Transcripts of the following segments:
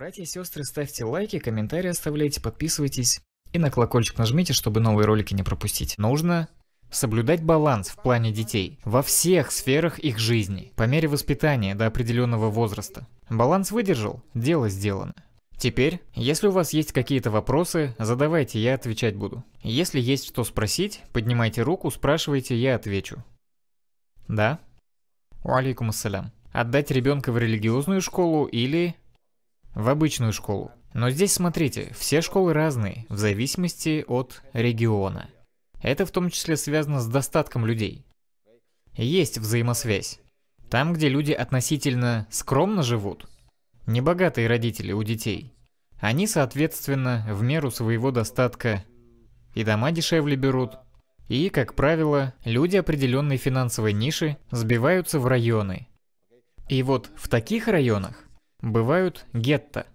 Братья и сестры, ставьте лайки, комментарии оставляйте, подписывайтесь и на колокольчик нажмите, чтобы новые ролики не пропустить. Нужно соблюдать баланс в плане детей во всех сферах их жизни, по мере воспитания до определенного возраста. Баланс выдержал, дело сделано. Теперь, если у вас есть какие-то вопросы, задавайте, я отвечать буду. Если есть что спросить, поднимайте руку, спрашивайте, я отвечу. Да? Уалейкум ассалям. Отдать ребенка в религиозную школу или в обычную школу. Но здесь смотрите, все школы разные, в зависимости от региона. Это в том числе связано с достатком людей. Есть взаимосвязь. Там, где люди относительно скромно живут, небогатые родители у детей, они, соответственно, в меру своего достатка и дома дешевле берут, и, как правило, люди определенной финансовой ниши сбиваются в районы. И вот в таких районах Бывают гетто.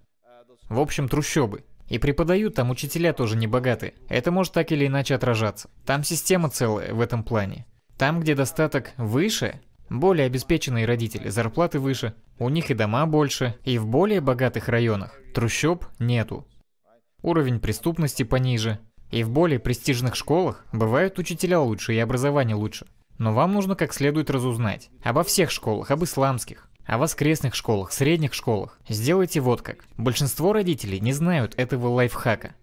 В общем, трущобы. И преподают там учителя тоже не богаты. Это может так или иначе отражаться. Там система целая в этом плане. Там, где достаток выше, более обеспеченные родители, зарплаты выше, у них и дома больше, и в более богатых районах трущоб нету. Уровень преступности пониже, и в более престижных школах бывают учителя лучше и образование лучше. Но вам нужно как следует разузнать обо всех школах, об исламских, о воскресных школах, средних школах. Сделайте вот как. Большинство родителей не знают этого лайфхака.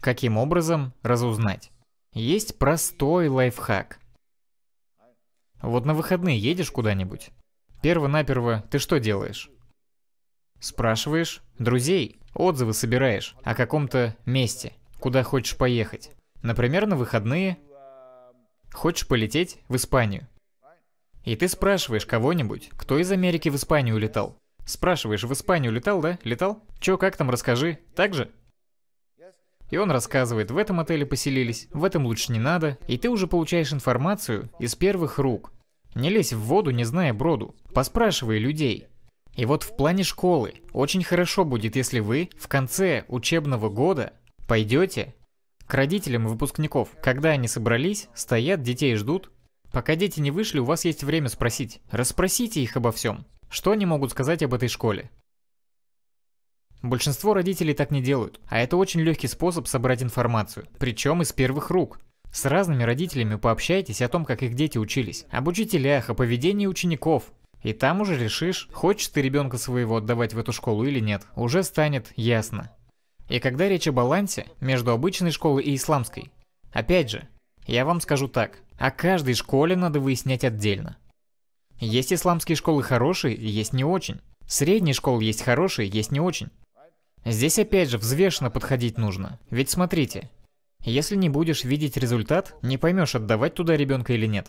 Каким образом разузнать? Есть простой лайфхак. Вот на выходные едешь куда-нибудь. Перво-наперво ты что делаешь? Спрашиваешь друзей, отзывы собираешь о каком-то месте, куда хочешь поехать. Например, на выходные хочешь полететь в Испанию. И ты спрашиваешь кого-нибудь, кто из Америки в Испанию летал. Спрашиваешь, в Испанию летал, да? Летал? Чё, как там, расскажи. Так же? И он рассказывает, в этом отеле поселились, в этом лучше не надо, и ты уже получаешь информацию из первых рук. Не лезь в воду, не зная броду. Поспрашивай людей. И вот в плане школы очень хорошо будет, если вы в конце учебного года пойдете к родителям выпускников. Когда они собрались, стоят, детей ждут, Пока дети не вышли, у вас есть время спросить. Расспросите их обо всем. Что они могут сказать об этой школе? Большинство родителей так не делают, а это очень легкий способ собрать информацию, причем из первых рук. С разными родителями пообщайтесь о том, как их дети учились, об учителях, о поведении учеников. И там уже решишь, хочешь ты ребенка своего отдавать в эту школу или нет, уже станет ясно. И когда речь о балансе между обычной школой и исламской, опять же, я вам скажу так, о каждой школе надо выяснять отдельно. Есть исламские школы хорошие, есть не очень. Средние школы есть хорошие, есть не очень. Здесь опять же взвешенно подходить нужно. Ведь смотрите, если не будешь видеть результат, не поймешь, отдавать туда ребенка или нет.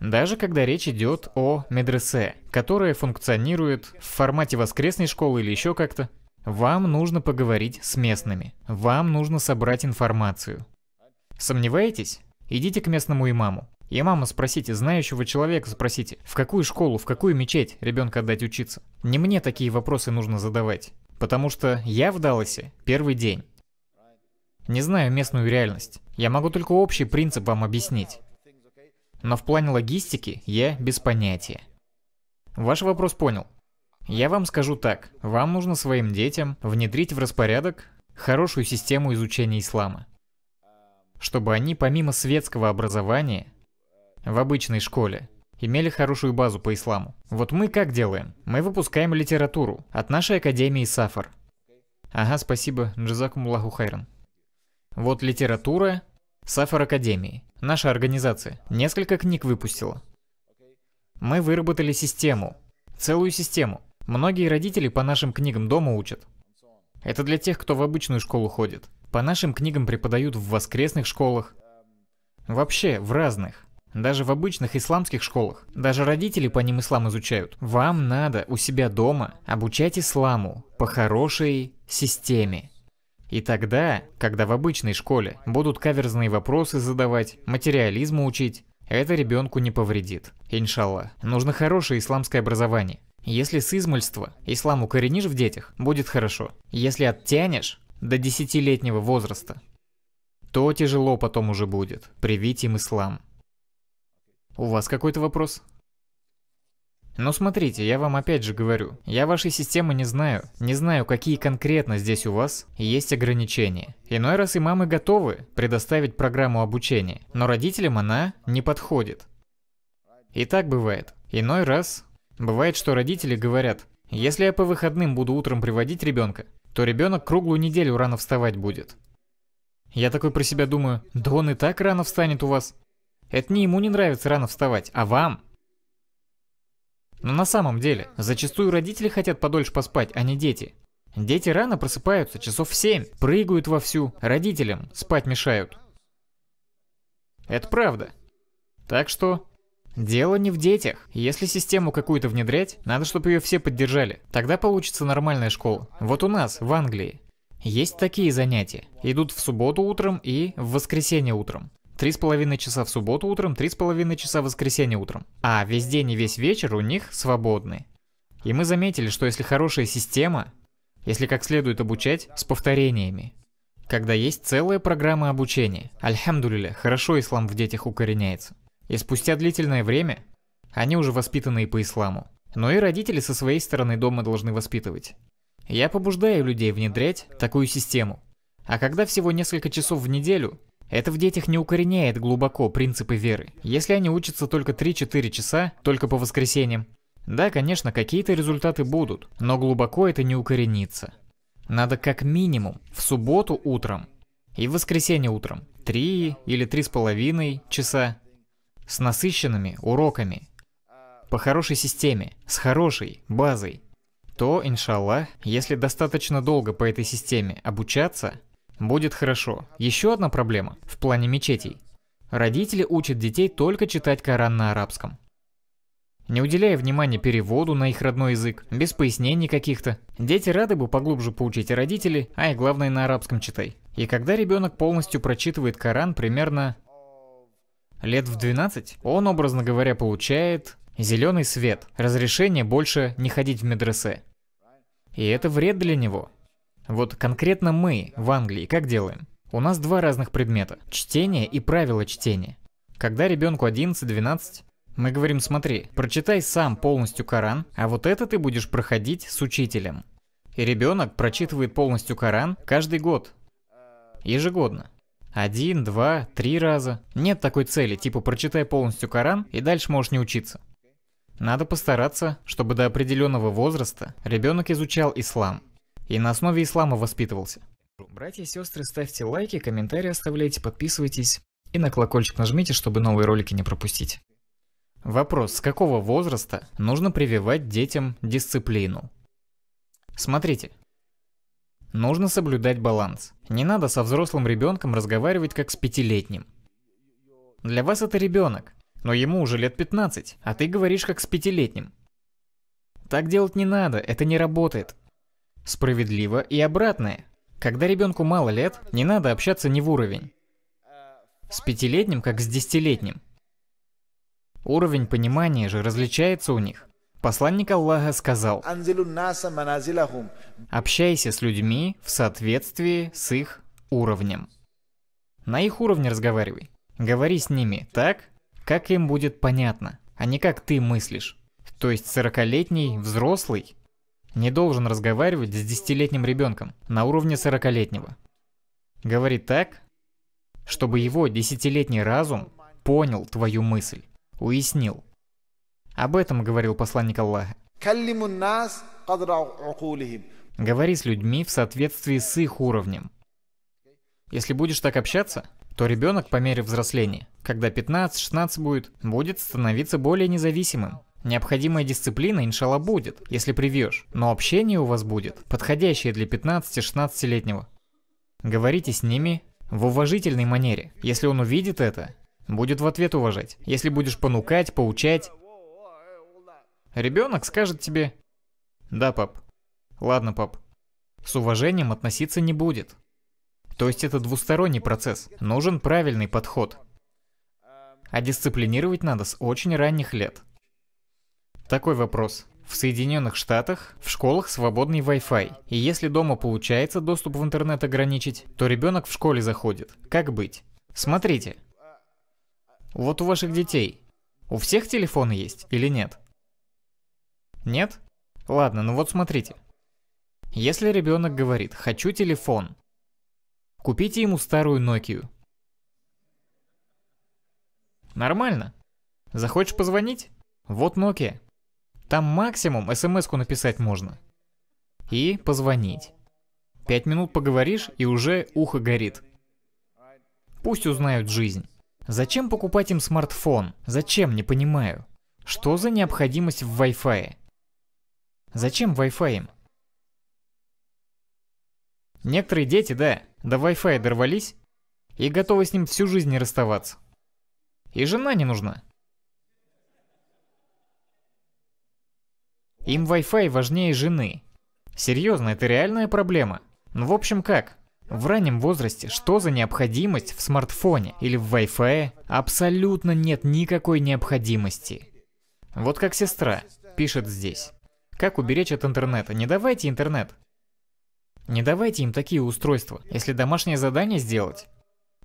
Даже когда речь идет о медресе, которая функционирует в формате воскресной школы или еще как-то, вам нужно поговорить с местными. Вам нужно собрать информацию. Сомневаетесь? Идите к местному имаму. Имама спросите, знающего человека спросите, в какую школу, в какую мечеть ребенка отдать учиться. Не мне такие вопросы нужно задавать, потому что я в Далласе первый день. Не знаю местную реальность. Я могу только общий принцип вам объяснить. Но в плане логистики я без понятия. Ваш вопрос понял. Я вам скажу так. Вам нужно своим детям внедрить в распорядок хорошую систему изучения ислама чтобы они помимо светского образования в обычной школе имели хорошую базу по исламу. Вот мы как делаем? Мы выпускаем литературу от нашей академии Сафар. Ага, спасибо, Лаху хайран. Вот литература Сафар Академии, наша организация, несколько книг выпустила. Мы выработали систему, целую систему. Многие родители по нашим книгам дома учат. Это для тех, кто в обычную школу ходит. По нашим книгам преподают в воскресных школах. Вообще, в разных. Даже в обычных исламских школах. Даже родители по ним ислам изучают. Вам надо у себя дома обучать исламу по хорошей системе. И тогда, когда в обычной школе будут каверзные вопросы задавать, материализму учить, это ребенку не повредит. Иншалла. Нужно хорошее исламское образование. Если с измольства ислам укоренишь в детях, будет хорошо. Если оттянешь, до десятилетнего возраста. То тяжело потом уже будет, привить им ислам. У вас какой-то вопрос? Ну смотрите, я вам опять же говорю, я вашей системы не знаю, не знаю, какие конкретно здесь у вас есть ограничения. Иной раз и мамы готовы предоставить программу обучения, но родителям она не подходит. И так бывает. Иной раз бывает, что родители говорят, если я по выходным буду утром приводить ребенка, то ребенок круглую неделю рано вставать будет. Я такой про себя думаю, да он и так рано встанет у вас. Это не ему не нравится рано вставать, а вам. Но на самом деле, зачастую родители хотят подольше поспать, а не дети. Дети рано просыпаются, часов в 7, прыгают вовсю, родителям спать мешают. Это правда. Так что Дело не в детях. Если систему какую-то внедрять, надо, чтобы ее все поддержали. Тогда получится нормальная школа. Вот у нас, в Англии, есть такие занятия. Идут в субботу утром и в воскресенье утром. Три с половиной часа в субботу утром, три с половиной часа в воскресенье утром. А весь день и весь вечер у них свободны. И мы заметили, что если хорошая система, если как следует обучать, с повторениями, когда есть целая программа обучения, альхамдулиля, хорошо ислам в детях укореняется. И спустя длительное время они уже воспитанные по исламу. Но и родители со своей стороны дома должны воспитывать. Я побуждаю людей внедрять такую систему. А когда всего несколько часов в неделю, это в детях не укореняет глубоко принципы веры. Если они учатся только 3-4 часа, только по воскресеньям, да, конечно, какие-то результаты будут, но глубоко это не укоренится. Надо как минимум в субботу утром и в воскресенье утром 3 или 3,5 часа с насыщенными уроками, по хорошей системе, с хорошей базой, то, иншаллах, если достаточно долго по этой системе обучаться, будет хорошо. Еще одна проблема в плане мечетей. Родители учат детей только читать Коран на арабском. Не уделяя внимания переводу на их родной язык, без пояснений каких-то. Дети рады бы поглубже поучить и родители, а и главное на арабском читай. И когда ребенок полностью прочитывает Коран примерно Лет в 12 он, образно говоря, получает зеленый свет, разрешение больше не ходить в медресе. И это вред для него. Вот конкретно мы в Англии как делаем? У нас два разных предмета – чтение и правила чтения. Когда ребенку 11-12, мы говорим, смотри, прочитай сам полностью Коран, а вот это ты будешь проходить с учителем. И ребенок прочитывает полностью Коран каждый год, ежегодно. Один, два, три раза. Нет такой цели, типа прочитай полностью Коран и дальше можешь не учиться. Надо постараться, чтобы до определенного возраста ребенок изучал ислам и на основе ислама воспитывался. Братья и сестры, ставьте лайки, комментарии оставляйте, подписывайтесь и на колокольчик нажмите, чтобы новые ролики не пропустить. Вопрос, с какого возраста нужно прививать детям дисциплину? Смотрите, Нужно соблюдать баланс. Не надо со взрослым ребенком разговаривать как с пятилетним. Для вас это ребенок, но ему уже лет 15, а ты говоришь как с пятилетним. Так делать не надо, это не работает. Справедливо и обратное. Когда ребенку мало лет, не надо общаться не в уровень. С пятилетним, как с десятилетним. Уровень понимания же различается у них. Посланник Аллаха сказал, «Общайся с людьми в соответствии с их уровнем». На их уровне разговаривай. Говори с ними так, как им будет понятно, а не как ты мыслишь. То есть 40-летний взрослый не должен разговаривать с 10-летним ребенком на уровне 40-летнего. Говори так, чтобы его 10-летний разум понял твою мысль, уяснил – об этом говорил посланник Аллаха. Говори с людьми в соответствии с их уровнем. Если будешь так общаться, то ребенок по мере взросления, когда 15-16 будет, будет становиться более независимым. Необходимая дисциплина, иншалла, будет, если привьешь, но общение у вас будет, подходящее для 15-16-летнего. Говорите с ними в уважительной манере. Если он увидит это, будет в ответ уважать. Если будешь понукать, поучать, Ребенок скажет тебе «Да, пап». «Ладно, пап». С уважением относиться не будет. То есть это двусторонний процесс. Нужен правильный подход. А дисциплинировать надо с очень ранних лет. Такой вопрос. В Соединенных Штатах в школах свободный Wi-Fi, и если дома получается доступ в интернет ограничить, то ребенок в школе заходит. Как быть? Смотрите. Вот у ваших детей. У всех телефоны есть или нет? Нет? Ладно, ну вот смотрите. Если ребенок говорит «хочу телефон», купите ему старую Nokia. Нормально. Захочешь позвонить? Вот Nokia. Там максимум смс написать можно. И позвонить. Пять минут поговоришь, и уже ухо горит. Пусть узнают жизнь. Зачем покупать им смартфон? Зачем, не понимаю. Что за необходимость в Wi-Fi? Зачем Wi-Fi им? Некоторые дети, да, до Wi-Fi дорвались и готовы с ним всю жизнь не расставаться. И жена не нужна. Им Wi-Fi важнее жены. Серьезно, это реальная проблема. Ну, в общем, как? В раннем возрасте что за необходимость в смартфоне или в Wi-Fi? Абсолютно нет никакой необходимости. Вот как сестра пишет здесь. Как уберечь от интернета? Не давайте интернет. Не давайте им такие устройства, если домашнее задание сделать.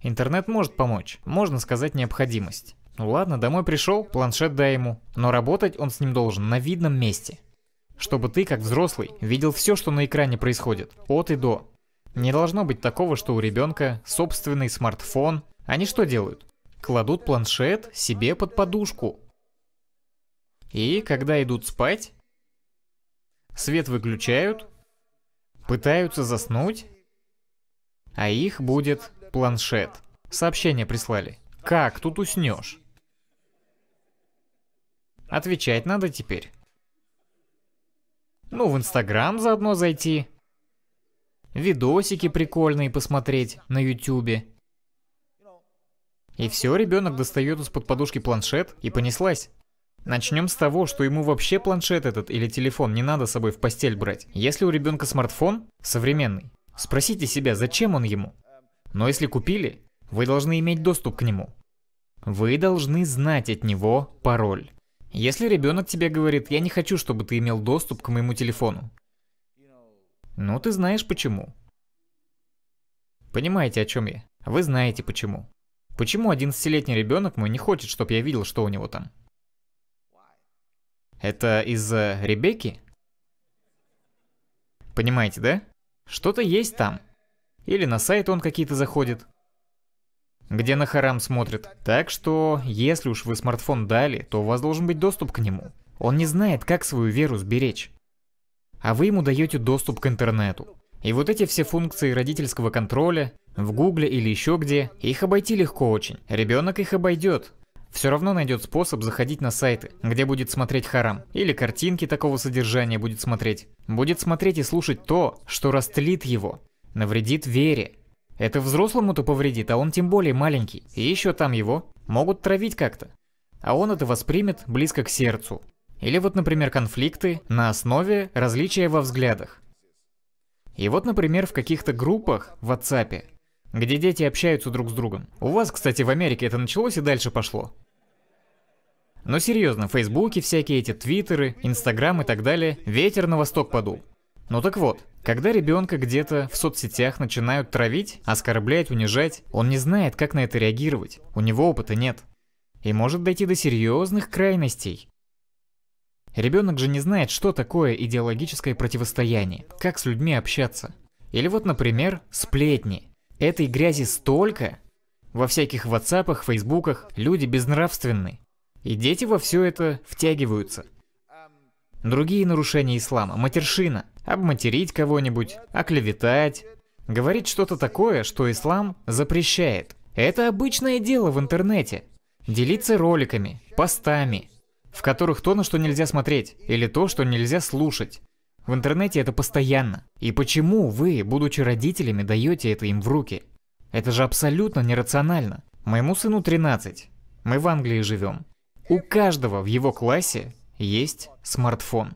Интернет может помочь, можно сказать необходимость. Ну ладно, домой пришел, планшет дай ему, но работать он с ним должен на видном месте. Чтобы ты, как взрослый, видел все, что на экране происходит, от и до. Не должно быть такого, что у ребенка собственный смартфон. Они что делают? Кладут планшет себе под подушку. И когда идут спать, Свет выключают, пытаются заснуть, а их будет планшет. Сообщение прислали. Как тут уснешь? Отвечать надо теперь. Ну, в Инстаграм заодно зайти. Видосики прикольные посмотреть на Ютубе. И все, ребенок достает из-под подушки планшет и понеслась. Начнем с того, что ему вообще планшет этот или телефон не надо с собой в постель брать. Если у ребенка смартфон, современный, спросите себя, зачем он ему? Но если купили, вы должны иметь доступ к нему. Вы должны знать от него пароль. Если ребенок тебе говорит, я не хочу, чтобы ты имел доступ к моему телефону. Ну, ты знаешь почему. Понимаете, о чем я? Вы знаете почему. Почему 11-летний ребенок мой не хочет, чтобы я видел, что у него там? Это из-за Ребекки? Понимаете, да? Что-то есть там. Или на сайт он какие-то заходит. Где на харам смотрит. Так что, если уж вы смартфон дали, то у вас должен быть доступ к нему. Он не знает, как свою веру сберечь. А вы ему даете доступ к интернету. И вот эти все функции родительского контроля, в гугле или еще где, их обойти легко очень. Ребенок их обойдет, все равно найдет способ заходить на сайты, где будет смотреть харам, или картинки такого содержания будет смотреть. Будет смотреть и слушать то, что растлит его, навредит вере. Это взрослому-то повредит, а он тем более маленький, и еще там его могут травить как-то. А он это воспримет близко к сердцу. Или вот, например, конфликты на основе различия во взглядах. И вот, например, в каких-то группах в WhatsApp, где дети общаются друг с другом. У вас, кстати, в Америке это началось и дальше пошло. Но серьезно, фейсбуки всякие эти, твиттеры, инстаграм и так далее, ветер на восток подул. Ну так вот, когда ребенка где-то в соцсетях начинают травить, оскорблять, унижать, он не знает, как на это реагировать, у него опыта нет. И может дойти до серьезных крайностей. Ребенок же не знает, что такое идеологическое противостояние, как с людьми общаться. Или вот, например, сплетни. Этой грязи столько! Во всяких ватсапах, фейсбуках люди безнравственны, и дети во все это втягиваются. Другие нарушения ислама – матершина, обматерить кого-нибудь, оклеветать, говорить что-то такое, что ислам запрещает. Это обычное дело в интернете. Делиться роликами, постами, в которых то, на что нельзя смотреть, или то, что нельзя слушать. В интернете это постоянно. И почему вы, будучи родителями, даете это им в руки? Это же абсолютно нерационально. Моему сыну 13. Мы в Англии живем. У каждого в его классе есть смартфон.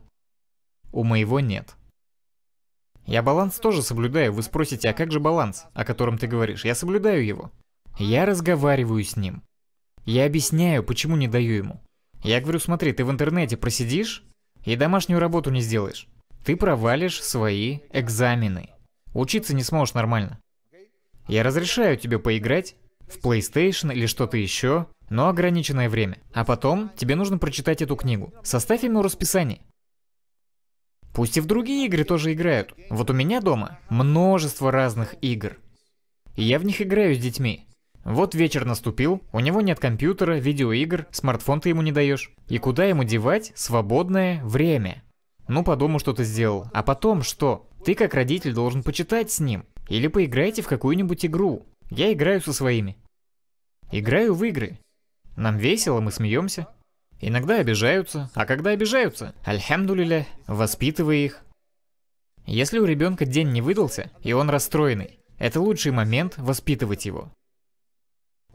У моего нет. Я баланс тоже соблюдаю. Вы спросите, а как же баланс, о котором ты говоришь? Я соблюдаю его. Я разговариваю с ним. Я объясняю, почему не даю ему. Я говорю, смотри, ты в интернете просидишь и домашнюю работу не сделаешь. Ты провалишь свои экзамены. Учиться не сможешь нормально. Я разрешаю тебе поиграть в PlayStation или что-то еще, но ограниченное время. А потом тебе нужно прочитать эту книгу. Составь ему расписание. Пусть и в другие игры тоже играют. Вот у меня дома множество разных игр. И я в них играю с детьми. Вот вечер наступил, у него нет компьютера, видеоигр, смартфон ты ему не даешь. И куда ему девать свободное время? Ну, по дому что-то сделал. А потом что? Ты как родитель должен почитать с ним. Или поиграйте в какую-нибудь игру. Я играю со своими. Играю в игры. Нам весело, мы смеемся. Иногда обижаются, а когда обижаются, альхамдулиля, воспитывай их. Если у ребенка день не выдался, и он расстроенный, это лучший момент воспитывать его.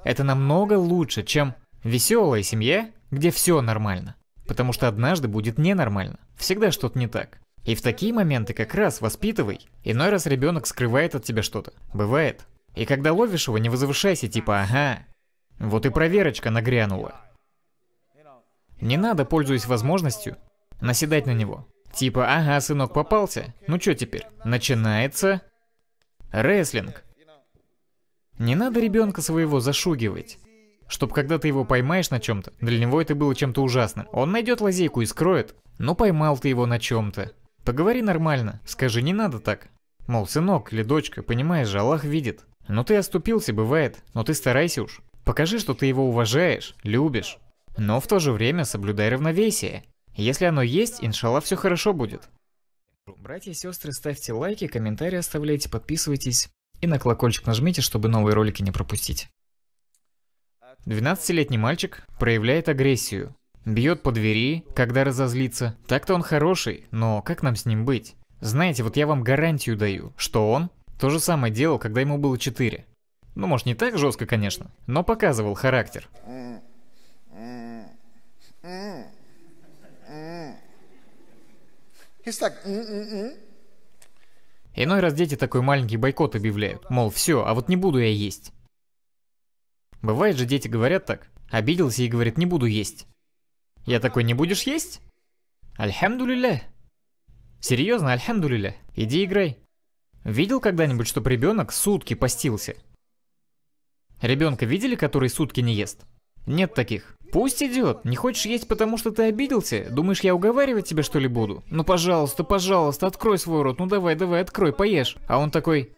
Это намного лучше, чем веселая семья, где все нормально. Потому что однажды будет ненормально. Всегда что-то не так. И в такие моменты как раз воспитывай. Иной раз ребенок скрывает от тебя что-то. Бывает. И когда ловишь его, не возвышайся, типа «ага». Вот и проверочка нагрянула. Не надо, пользуясь возможностью, наседать на него. Типа «ага, сынок попался, ну что теперь?» Начинается рестлинг. Не надо ребенка своего зашугивать. Чтоб когда ты его поймаешь на чем-то, для него это было чем-то ужасным. Он найдет лазейку и скроет, но поймал ты его на чем-то. Поговори нормально, скажи не надо так. Мол, сынок или дочка, понимаешь же, Аллах видит. Ну ты оступился, бывает, но ты старайся уж. Покажи, что ты его уважаешь, любишь. Но в то же время соблюдай равновесие. Если оно есть, иншалла все хорошо будет. Братья и сестры, ставьте лайки, комментарии оставляйте, подписывайтесь и на колокольчик нажмите, чтобы новые ролики не пропустить. 12-летний мальчик проявляет агрессию. Бьет по двери, когда разозлится. Так-то он хороший, но как нам с ним быть? Знаете, вот я вам гарантию даю, что он то же самое делал, когда ему было 4. Ну, может, не так жестко, конечно, но показывал характер. Иной раз дети такой маленький бойкот объявляют, мол, все, а вот не буду я есть. Бывает же, дети говорят так, обиделся и говорит, не буду есть. Я такой, не будешь есть? Альхамдулилля. Серьезно, альхамдулилля, иди играй. Видел когда-нибудь, чтобы ребенок сутки постился? Ребенка видели, который сутки не ест? Нет таких. Пусть идет. Не хочешь есть, потому что ты обиделся? Думаешь, я уговаривать тебя что ли буду? Ну пожалуйста, пожалуйста, открой свой рот. Ну давай, давай, открой, поешь. А он такой...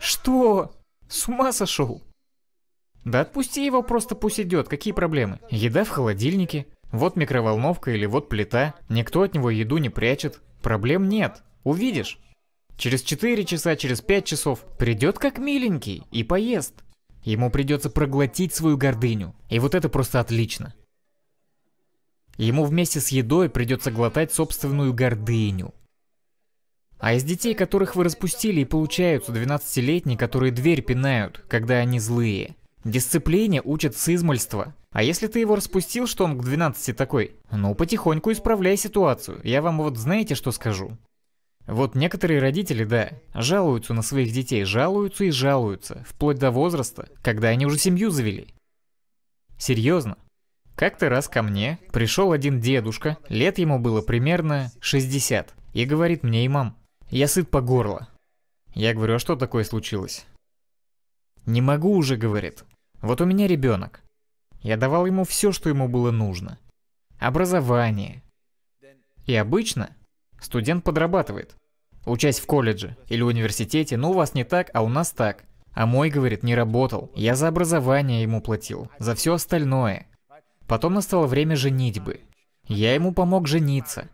Что? С ума сошел? Да отпусти его, просто пусть идет, какие проблемы? Еда в холодильнике, вот микроволновка или вот плита, никто от него еду не прячет, проблем нет. Увидишь. Через 4 часа, через 5 часов придет как миленький и поест. Ему придется проглотить свою гордыню. И вот это просто отлично. Ему вместе с едой придется глотать собственную гордыню. А из детей, которых вы распустили, и получаются 12-летние, которые дверь пинают, когда они злые. Дисциплине учат с измольства. А если ты его распустил, что он к 12 такой? Ну, потихоньку исправляй ситуацию. Я вам вот знаете, что скажу? Вот некоторые родители, да, жалуются на своих детей, жалуются и жалуются, вплоть до возраста, когда они уже семью завели. Серьезно. Как-то раз ко мне пришел один дедушка, лет ему было примерно 60, и говорит мне, и мам: я сыт по горло. Я говорю, а что такое случилось? Не могу уже, говорит. Вот у меня ребенок. Я давал ему все, что ему было нужно. Образование. И обычно Студент подрабатывает. Учась в колледже или университете, ну у вас не так, а у нас так. А мой, говорит, не работал. Я за образование ему платил, за все остальное. Потом настало время женитьбы. Я ему помог жениться.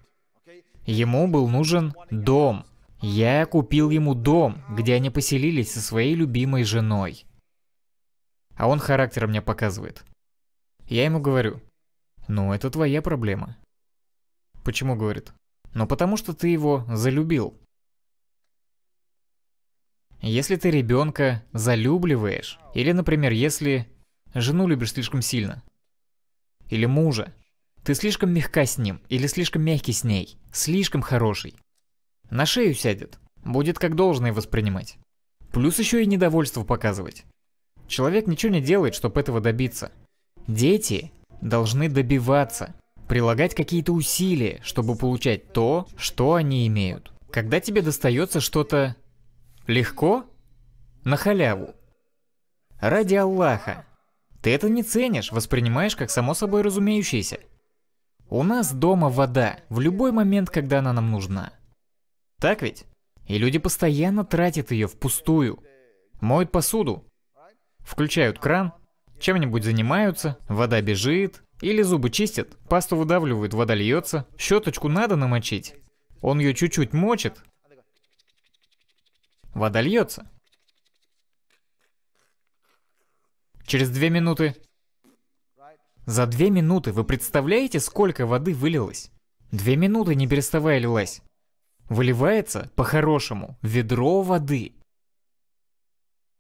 Ему был нужен дом. Я купил ему дом, где они поселились со своей любимой женой. А он характер мне показывает. Я ему говорю, ну это твоя проблема. Почему, говорит, но потому что ты его залюбил. Если ты ребенка залюбливаешь, или, например, если жену любишь слишком сильно, или мужа, ты слишком мягка с ним, или слишком мягкий с ней, слишком хороший. На шею сядет, будет как должное воспринимать. Плюс еще и недовольство показывать. Человек ничего не делает, чтобы этого добиться. Дети должны добиваться – прилагать какие-то усилия, чтобы получать то, что они имеют. Когда тебе достается что-то легко, на халяву, ради Аллаха, ты это не ценишь, воспринимаешь как само собой разумеющееся. У нас дома вода, в любой момент, когда она нам нужна. Так ведь? И люди постоянно тратят ее впустую. Моют посуду, включают кран, чем-нибудь занимаются, вода бежит, или зубы чистит, пасту выдавливают, вода льется. Щеточку надо намочить. Он ее чуть-чуть мочит. Вода льется. Через две минуты. За две минуты вы представляете, сколько воды вылилось? Две минуты не переставая лилась. Выливается, по-хорошему, ведро воды.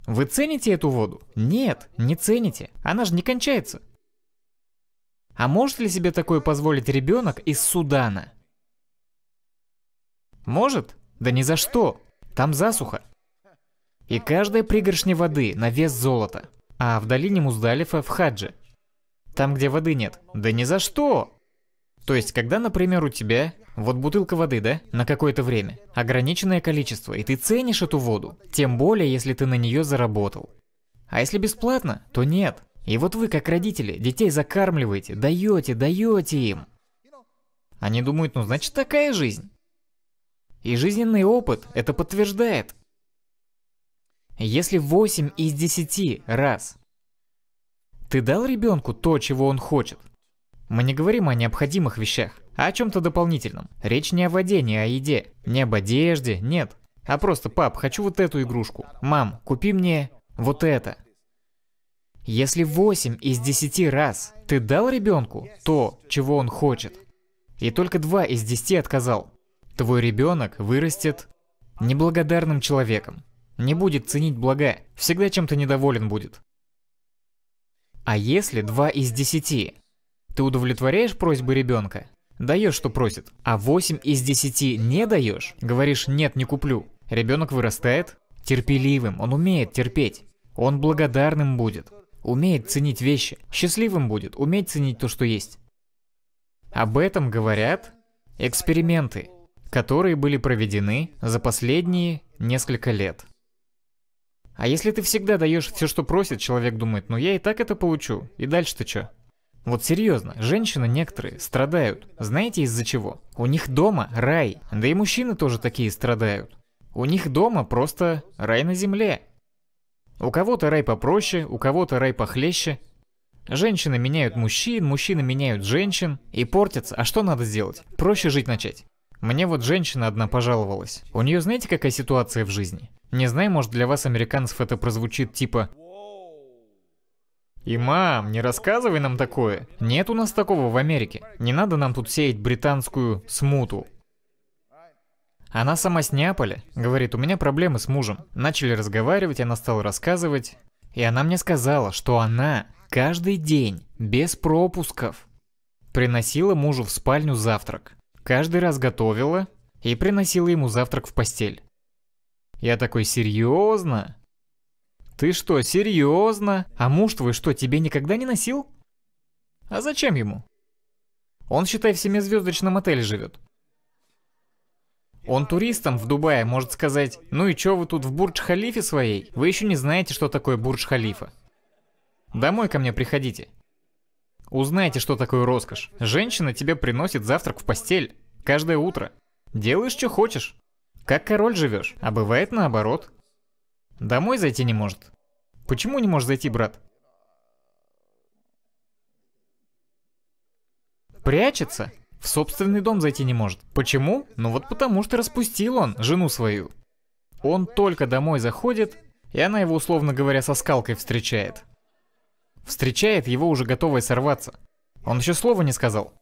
Вы цените эту воду? Нет, не цените. Она же не кончается. А может ли себе такое позволить ребенок из Судана? Может? Да ни за что. Там засуха. И каждая пригоршня воды на вес золота. А в долине Муздалифа в Хадже. Там, где воды нет. Да ни за что! То есть, когда, например, у тебя вот бутылка воды, да, на какое-то время, ограниченное количество, и ты ценишь эту воду, тем более, если ты на нее заработал. А если бесплатно, то нет. И вот вы, как родители, детей закармливаете, даете, даете им. Они думают, ну значит такая жизнь. И жизненный опыт это подтверждает. Если 8 из 10 раз ты дал ребенку то, чего он хочет, мы не говорим о необходимых вещах, а о чем-то дополнительном. Речь не о воде, не о еде, не об одежде, нет. А просто, пап, хочу вот эту игрушку. Мам, купи мне вот это. Если 8 из 10 раз ты дал ребенку то, чего он хочет, и только 2 из 10 отказал, твой ребенок вырастет неблагодарным человеком, не будет ценить блага, всегда чем-то недоволен будет. А если 2 из 10 ты удовлетворяешь просьбы ребенка, даешь, что просит, а 8 из 10 не даешь, говоришь «нет, не куплю», ребенок вырастает терпеливым, он умеет терпеть, он благодарным будет умеет ценить вещи. Счастливым будет уметь ценить то, что есть. Об этом говорят эксперименты, которые были проведены за последние несколько лет. А если ты всегда даешь все, что просит, человек думает, ну я и так это получу, и дальше-то что? Вот серьезно, женщины некоторые страдают. Знаете из-за чего? У них дома рай. Да и мужчины тоже такие страдают. У них дома просто рай на земле. У кого-то рай попроще, у кого-то рай похлеще. Женщины меняют мужчин, мужчины меняют женщин и портятся. А что надо сделать? Проще жить начать. Мне вот женщина одна пожаловалась. У нее знаете, какая ситуация в жизни? Не знаю, может для вас, американцев, это прозвучит типа и мам, не рассказывай нам такое. Нет у нас такого в Америке. Не надо нам тут сеять британскую смуту. Она сама с Неаполя. Говорит, у меня проблемы с мужем. Начали разговаривать, она стала рассказывать. И она мне сказала, что она каждый день, без пропусков, приносила мужу в спальню завтрак. Каждый раз готовила и приносила ему завтрак в постель. Я такой, серьезно? Ты что, серьезно? А муж твой что, тебе никогда не носил? А зачем ему? Он, считай, в семизвездочном отеле живет. Он туристом в Дубае может сказать, ну и чё вы тут в Бурдж-Халифе своей? Вы еще не знаете, что такое Бурдж-Халифа. Домой ко мне приходите. Узнайте, что такое роскошь. Женщина тебе приносит завтрак в постель. Каждое утро. Делаешь, что хочешь. Как король живешь, а бывает наоборот. Домой зайти не может. Почему не можешь зайти, брат? Прячется? В собственный дом зайти не может. Почему? Ну вот потому что распустил он жену свою. Он только домой заходит, и она его, условно говоря, со скалкой встречает. Встречает его уже готовой сорваться. Он еще слова не сказал.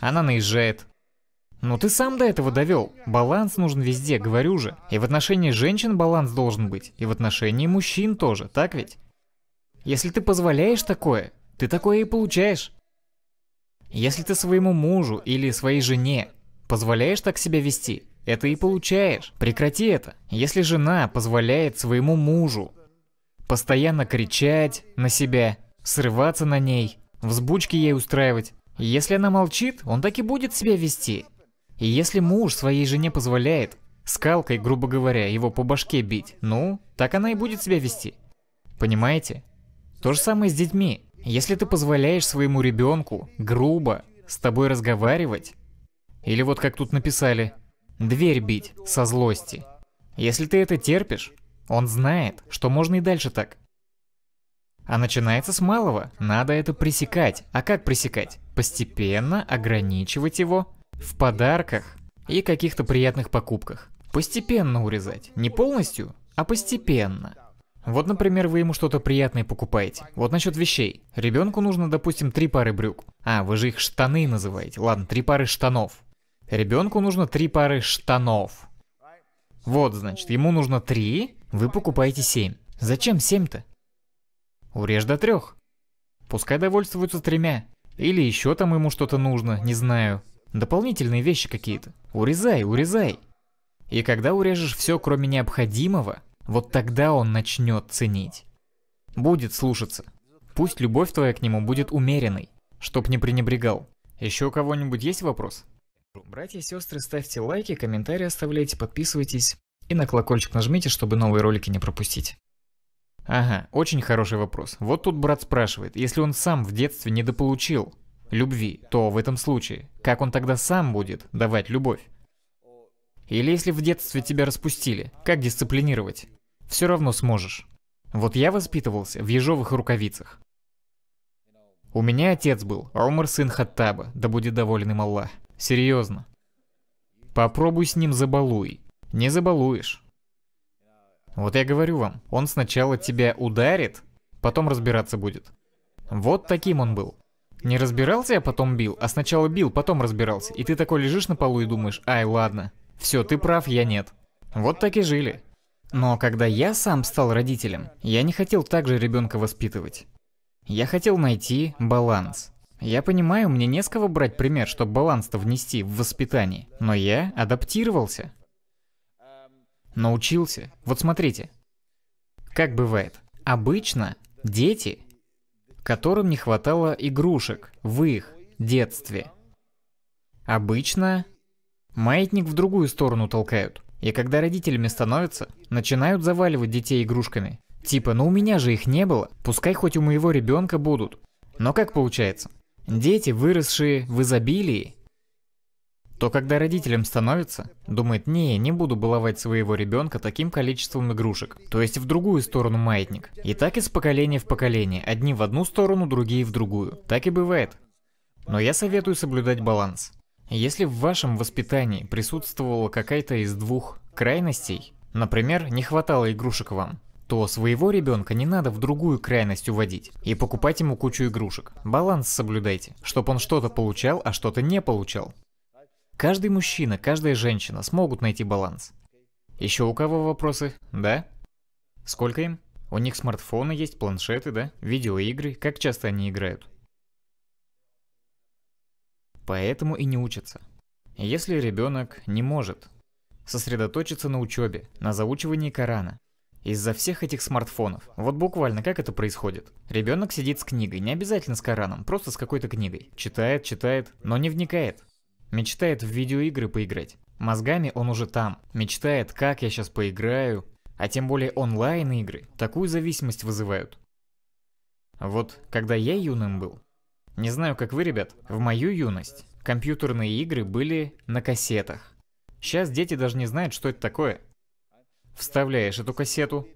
Она наезжает. Ну ты сам до этого довел. Баланс нужен везде, говорю же. И в отношении женщин баланс должен быть, и в отношении мужчин тоже, так ведь? Если ты позволяешь такое, ты такое и получаешь. Если ты своему мужу или своей жене позволяешь так себя вести, это и получаешь. Прекрати это. Если жена позволяет своему мужу постоянно кричать на себя, срываться на ней, взбучки ей устраивать, если она молчит, он так и будет себя вести. И если муж своей жене позволяет скалкой, грубо говоря, его по башке бить, ну, так она и будет себя вести. Понимаете? То же самое с детьми. Если ты позволяешь своему ребенку грубо с тобой разговаривать, или вот как тут написали, дверь бить со злости, если ты это терпишь, он знает, что можно и дальше так. А начинается с малого, надо это пресекать. А как пресекать? Постепенно ограничивать его в подарках и каких-то приятных покупках. Постепенно урезать. Не полностью, а постепенно. Вот, например, вы ему что-то приятное покупаете. Вот насчет вещей. Ребенку нужно, допустим, три пары брюк. А, вы же их штаны называете. Ладно, три пары штанов. Ребенку нужно три пары штанов. Вот, значит, ему нужно три, вы покупаете семь. Зачем семь-то? Урежь до трех. Пускай довольствуются тремя. Или еще там ему что-то нужно, не знаю. Дополнительные вещи какие-то. Урезай, урезай. И когда урежешь все, кроме необходимого, вот тогда он начнет ценить. Будет слушаться. Пусть любовь твоя к нему будет умеренной, чтоб не пренебрегал. Еще у кого-нибудь есть вопрос? Братья и сестры, ставьте лайки, комментарии оставляйте, подписывайтесь и на колокольчик нажмите, чтобы новые ролики не пропустить. Ага, очень хороший вопрос. Вот тут брат спрашивает, если он сам в детстве недополучил любви, то в этом случае, как он тогда сам будет давать любовь? Или если в детстве тебя распустили, как дисциплинировать? Все равно сможешь. Вот я воспитывался в ежовых рукавицах. У меня отец был, Омар сын Хаттаба, да будет доволен им Аллах. Серьезно. Попробуй с ним забалуй. Не забалуешь. Вот я говорю вам, он сначала тебя ударит, потом разбираться будет. Вот таким он был. Не разбирался, а потом бил, а сначала бил, потом разбирался. И ты такой лежишь на полу и думаешь, ай, ладно. Все, ты прав, я нет. Вот так и жили. Но когда я сам стал родителем, я не хотел также ребенка воспитывать. Я хотел найти баланс. Я понимаю, мне не с кого брать пример, чтобы баланс-то внести в воспитание, но я адаптировался. Научился. Вот смотрите. Как бывает. Обычно дети, которым не хватало игрушек в их детстве, обычно маятник в другую сторону толкают. И когда родителями становятся, начинают заваливать детей игрушками. Типа, ну у меня же их не было, пускай хоть у моего ребенка будут. Но как получается? Дети, выросшие в изобилии, то когда родителям становится, думает, не, не буду баловать своего ребенка таким количеством игрушек, то есть в другую сторону маятник. И так из поколения в поколение, одни в одну сторону, другие в другую. Так и бывает. Но я советую соблюдать баланс. Если в вашем воспитании присутствовала какая-то из двух крайностей, например, не хватало игрушек вам, то своего ребенка не надо в другую крайность уводить и покупать ему кучу игрушек. Баланс соблюдайте, чтобы он что-то получал, а что-то не получал. Каждый мужчина, каждая женщина смогут найти баланс. Еще у кого вопросы? Да? Сколько им? У них смартфоны есть, планшеты, да? Видеоигры? Как часто они играют? поэтому и не учатся. Если ребенок не может сосредоточиться на учебе, на заучивании Корана, из-за всех этих смартфонов. Вот буквально как это происходит. Ребенок сидит с книгой, не обязательно с Кораном, просто с какой-то книгой. Читает, читает, но не вникает. Мечтает в видеоигры поиграть. Мозгами он уже там. Мечтает, как я сейчас поиграю. А тем более онлайн-игры такую зависимость вызывают. Вот когда я юным был, не знаю, как вы, ребят, в мою юность компьютерные игры были на кассетах. Сейчас дети даже не знают, что это такое. Вставляешь эту кассету,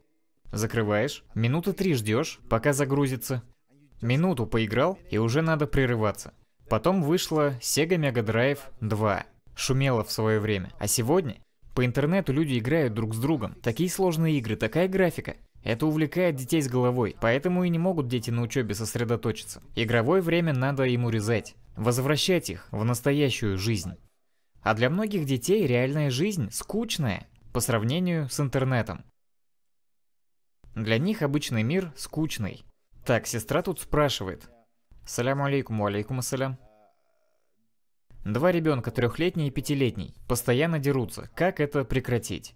закрываешь, минуты три ждешь, пока загрузится. Минуту поиграл, и уже надо прерываться. Потом вышла Sega Mega Drive 2. Шумела в свое время. А сегодня по интернету люди играют друг с другом. Такие сложные игры, такая графика. Это увлекает детей с головой, поэтому и не могут дети на учебе сосредоточиться. Игровое время надо ему резать, возвращать их в настоящую жизнь. А для многих детей реальная жизнь скучная по сравнению с интернетом. Для них обычный мир скучный. Так, сестра тут спрашивает. Салям алейкум, алейкум ассалям. Два ребенка, трехлетний и пятилетний, постоянно дерутся. Как это прекратить?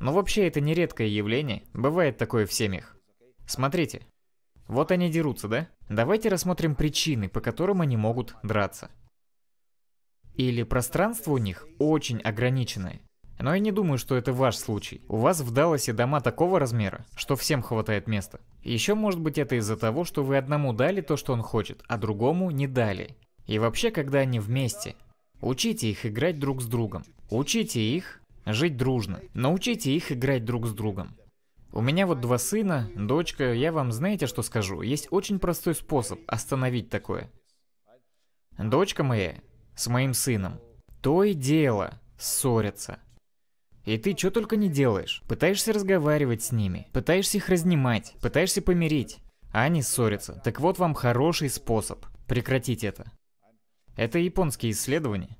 Но вообще это не редкое явление, бывает такое в семьях. Смотрите. Вот они дерутся, да? Давайте рассмотрим причины, по которым они могут драться. Или пространство у них очень ограниченное. Но я не думаю, что это ваш случай. У вас в Далласе дома такого размера, что всем хватает места. Еще может быть это из-за того, что вы одному дали то, что он хочет, а другому не дали. И вообще, когда они вместе, учите их играть друг с другом. Учите их жить дружно. Научите их играть друг с другом. У меня вот два сына, дочка, я вам знаете, что скажу? Есть очень простой способ остановить такое. Дочка моя с моим сыном то и дело ссорятся. И ты что только не делаешь. Пытаешься разговаривать с ними, пытаешься их разнимать, пытаешься помирить. А они ссорятся. Так вот вам хороший способ прекратить это. Это японские исследования.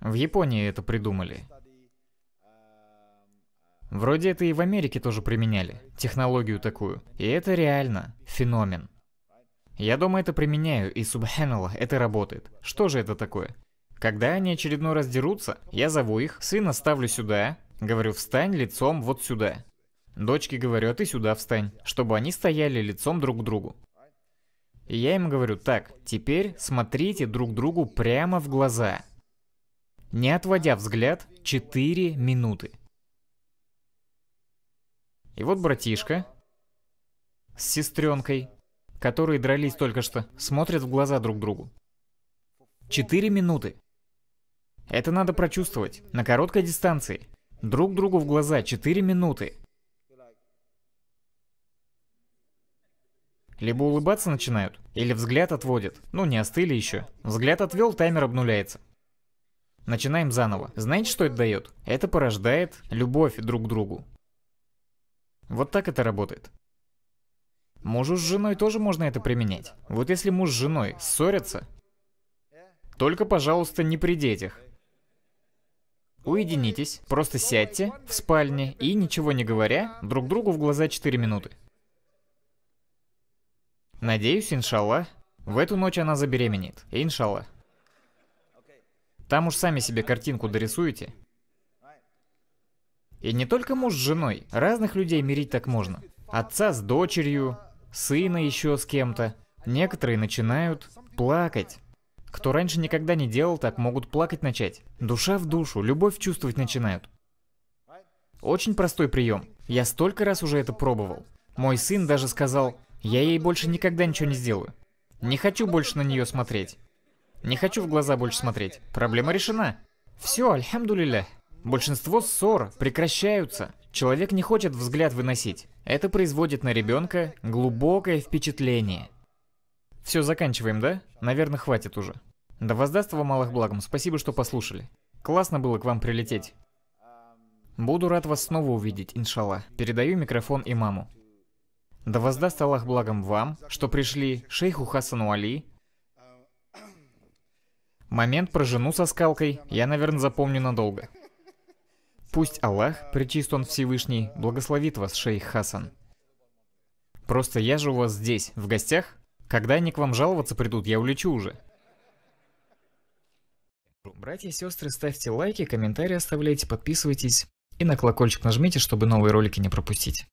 В Японии это придумали. Вроде это и в Америке тоже применяли, технологию такую. И это реально феномен. Я дома это применяю, и субханалла, это работает. Что же это такое? Когда они очередной раз дерутся, я зову их, сына ставлю сюда, говорю «встань лицом вот сюда». Дочке говорю «а ты сюда встань», чтобы они стояли лицом друг к другу. И я им говорю «так, теперь смотрите друг другу прямо в глаза». Не отводя взгляд, 4 минуты. И вот братишка с сестренкой, которые дрались только что, смотрят в глаза друг другу. Четыре минуты. Это надо прочувствовать. На короткой дистанции. Друг другу в глаза четыре минуты. Либо улыбаться начинают, или взгляд отводят. Ну, не остыли еще. Взгляд отвел, таймер обнуляется. Начинаем заново. Знаете, что это дает? Это порождает любовь друг к другу. Вот так это работает. Мужу с женой тоже можно это применять. Вот если муж с женой ссорятся, только, пожалуйста, не при детях. Уединитесь, просто сядьте в спальне и, ничего не говоря, друг другу в глаза 4 минуты. Надеюсь, иншалла, в эту ночь она забеременеет. Иншалла. Там уж сами себе картинку дорисуете. И не только муж с женой. Разных людей мирить так можно. Отца с дочерью, сына еще с кем-то. Некоторые начинают плакать. Кто раньше никогда не делал так, могут плакать начать. Душа в душу, любовь чувствовать начинают. Очень простой прием. Я столько раз уже это пробовал. Мой сын даже сказал, я ей больше никогда ничего не сделаю. Не хочу больше на нее смотреть. Не хочу в глаза больше смотреть. Проблема решена. Все, альхамдулилля. Большинство ссор прекращаются. Человек не хочет взгляд выносить. Это производит на ребенка глубокое впечатление. Все, заканчиваем, да? Наверное, хватит уже. Да воздаст вам малых благом, спасибо, что послушали. Классно было к вам прилететь. Буду рад вас снова увидеть, иншалла. Передаю микрофон имаму. Да воздаст Аллах благом вам, что пришли шейху Хасану Али. Момент про жену со скалкой я, наверное, запомню надолго. Пусть Аллах, причист он Всевышний, благословит вас, шейх Хасан. Просто я же у вас здесь, в гостях. Когда они к вам жаловаться придут, я улечу уже. Братья и сестры, ставьте лайки, комментарии оставляйте, подписывайтесь и на колокольчик нажмите, чтобы новые ролики не пропустить.